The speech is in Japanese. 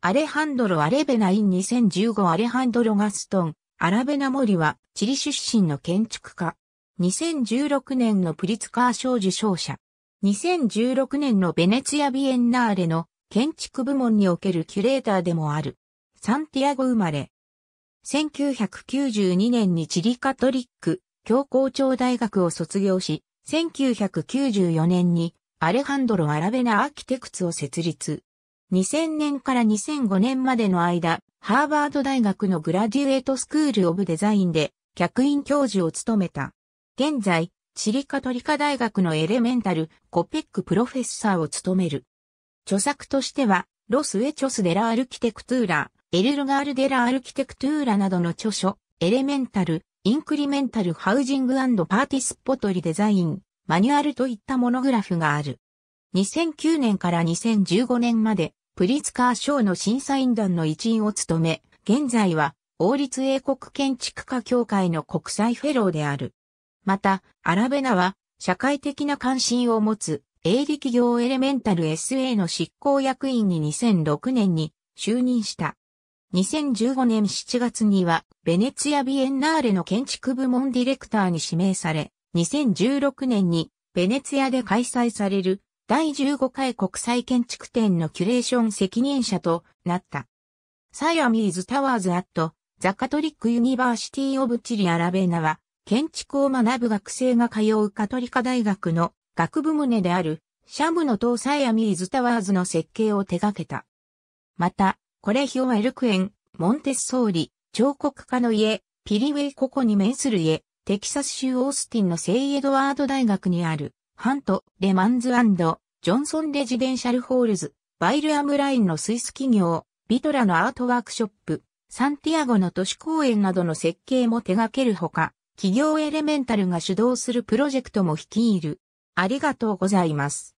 アレハンドロ・アレベナイン2015アレハンドロ・ガストン、アラベナ・モリは、チリ出身の建築家。2016年のプリツカー賞受賞者。2016年のベネツィア・ビエンナーレの建築部門におけるキュレーターでもある。サンティアゴ生まれ。1992年にチリカトリック教皇庁大学を卒業し、1994年にアレハンドロ・アラベナ・アーキテクツを設立。2000年から2005年までの間、ハーバード大学のグラデュエートスクールオブデザインで客員教授を務めた。現在、チリカトリカ大学のエレメンタルコペックプロフェッサーを務める。著作としては、ロスエチョスデラアルキテクトゥーラ、エルルガールデラアルキテクトゥーラなどの著書、エレメンタル、インクリメンタルハウジングパーティスポトリデザイン、マニュアルといったモノグラフがある。2009年から2015年までプリツカー賞の審査員団の一員を務め、現在は王立英国建築家協会の国際フェローである。また、アラベナは社会的な関心を持つ営利企業エレメンタル SA の執行役員に2006年に就任した。2015年7月には、ベネツィア・ビエンナーレの建築部門ディレクターに指名され、2016年にベネツィアで開催される第15回国際建築展のキュレーション責任者となった。サイアミーズ・タワーズ・アット、ザ・カトリック・ユニバーシティ・オブ・チリ・アラベーナは、建築を学ぶ学生が通うカトリカ大学の学部棟である、シャムの塔サイアミーズ・タワーズの設計を手掛けた。また、コレヒオ・エルクエン、モンテス・ソーリ、彫刻家の家、ピリウェイ・ココに面する家、テキサス州オースティンの聖エドワード大学にあるハント、レマンズジョンソンレジデンシャルホールズ、バイルアムラインのスイス企業、ビトラのアートワークショップ、サンティアゴの都市公園などの設計も手掛けるほか、企業エレメンタルが主導するプロジェクトも率いる。ありがとうございます。